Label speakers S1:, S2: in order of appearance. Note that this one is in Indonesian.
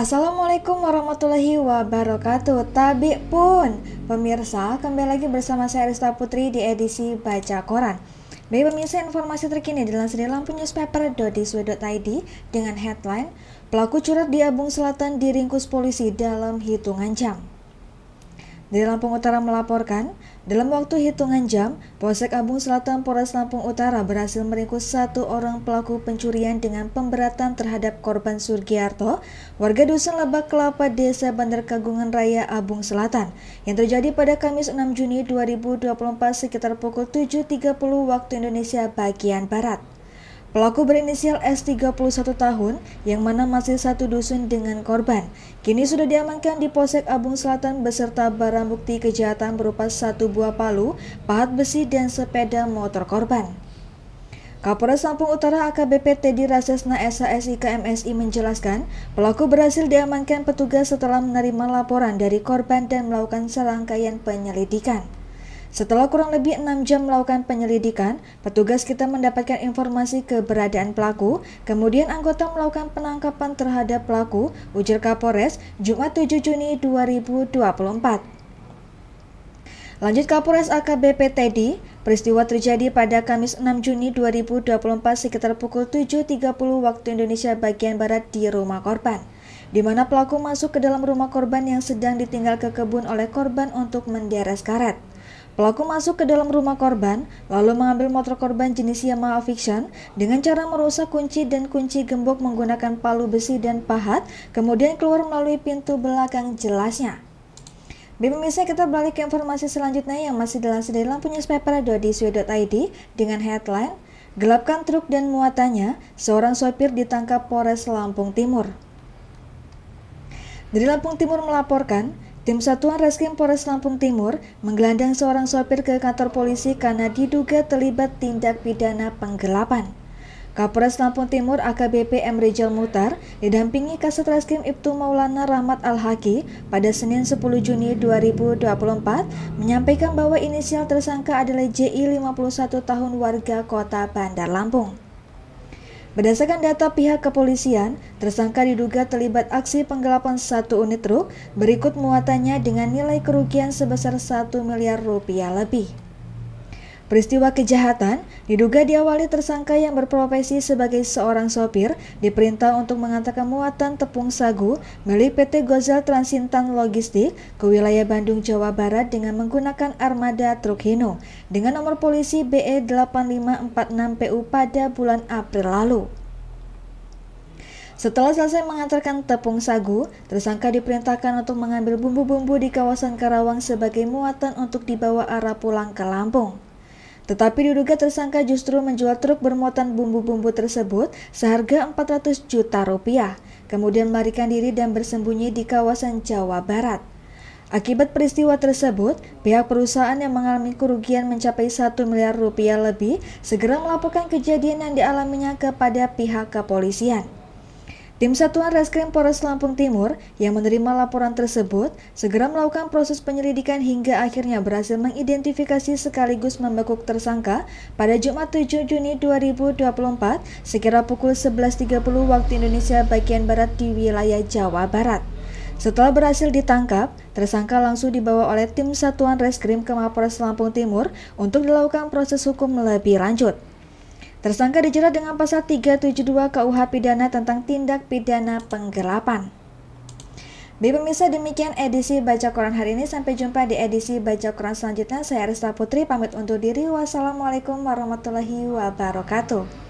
S1: Assalamualaikum warahmatullahi wabarakatuh Tabik pun Pemirsa kembali lagi bersama saya Rista Putri di edisi Baca Koran Baik pemirsa informasi terkini di lansir lampu newspaper dodiswe.id Dengan headline Pelaku curat di Abung Selatan diringkus polisi dalam hitungan jam dari Lampung Utara melaporkan, dalam waktu hitungan jam, Polsek Abung Selatan Polres Lampung Utara berhasil meringkus satu orang pelaku pencurian dengan pemberatan terhadap korban Surgiarto, warga dusun Lebak Kelapa Desa Bandar Kagungan Raya Abung Selatan, yang terjadi pada Kamis 6 Juni 2024 sekitar pukul 7.30 waktu Indonesia bagian Barat. Pelaku berinisial S 31 tahun yang mana masih satu dusun dengan korban. Kini sudah diamankan di Polsek Abung Selatan beserta barang bukti kejahatan berupa satu buah palu, pahat besi dan sepeda motor korban. Kapolres Lampung Utara AKBP Teddy Rasesna SASI KMSI menjelaskan, pelaku berhasil diamankan petugas setelah menerima laporan dari korban dan melakukan serangkaian penyelidikan. Setelah kurang lebih enam jam melakukan penyelidikan, petugas kita mendapatkan informasi keberadaan pelaku, kemudian anggota melakukan penangkapan terhadap pelaku, ujar Kapolres, Jumat 7 Juni 2024. Lanjut Kapolres AKBP Teddy, peristiwa terjadi pada Kamis 6 Juni 2024 sekitar pukul 7.30 waktu Indonesia bagian Barat di rumah korban, di mana pelaku masuk ke dalam rumah korban yang sedang ditinggal ke kebun oleh korban untuk menderes karet. Pelaku masuk ke dalam rumah korban, lalu mengambil motor korban jenis Yamaha Fiction dengan cara merusak kunci dan kunci gembok menggunakan palu besi dan pahat, kemudian keluar melalui pintu belakang jelasnya. Bisa kita balik ke informasi selanjutnya yang masih dalam dalam punya newspaper id dengan headline Gelapkan truk dan muatannya, seorang sopir ditangkap Polres Lampung Timur. Dari Lampung Timur melaporkan, Tim Satuan Reskrim Polres Lampung Timur menggelandang seorang sopir ke kantor polisi karena diduga terlibat tindak pidana penggelapan. Kapolres Lampung Timur AKBP M. Rijal Mutar didampingi Kasat Reskrim Ibtu Maulana Rahmat Al-Haki pada Senin 10 Juni 2024 menyampaikan bahwa inisial tersangka adalah JI 51 tahun warga kota Bandar Lampung. Berdasarkan data pihak kepolisian, tersangka diduga terlibat aksi penggelapan satu unit truk berikut muatannya dengan nilai kerugian sebesar 1 miliar rupiah lebih. Peristiwa kejahatan diduga diawali tersangka yang berprofesi sebagai seorang sopir diperintah untuk mengantarkan muatan tepung sagu milik PT Gozel Transintan Logistik ke wilayah Bandung, Jawa Barat dengan menggunakan armada truk Hino dengan nomor polisi BE 8546PU pada bulan April lalu. Setelah selesai mengantarkan tepung sagu, tersangka diperintahkan untuk mengambil bumbu-bumbu di kawasan Karawang sebagai muatan untuk dibawa arah pulang ke Lampung. Tetapi diduga tersangka justru menjual truk bermuatan bumbu-bumbu tersebut seharga 400 juta rupiah, kemudian melarikan diri dan bersembunyi di kawasan Jawa Barat. Akibat peristiwa tersebut, pihak perusahaan yang mengalami kerugian mencapai 1 miliar rupiah lebih segera melaporkan kejadian yang dialaminya kepada pihak kepolisian. Tim Satuan Reskrim Polres Lampung Timur yang menerima laporan tersebut segera melakukan proses penyelidikan hingga akhirnya berhasil mengidentifikasi sekaligus membekuk tersangka pada Jumat 7 Juni 2024 sekira pukul 11.30 waktu Indonesia bagian Barat di wilayah Jawa Barat. Setelah berhasil ditangkap, tersangka langsung dibawa oleh tim Satuan Reskrim ke Mapolres Lampung Timur untuk dilakukan proses hukum lebih lanjut. Tersangka dijerat dengan pasal 372 KUH pidana tentang tindak pidana penggelapan. Baik pemirsa demikian edisi Baca Koran hari ini. Sampai jumpa di edisi Baca Koran selanjutnya. Saya Arista Putri pamit untuk diri. Wassalamualaikum warahmatullahi wabarakatuh.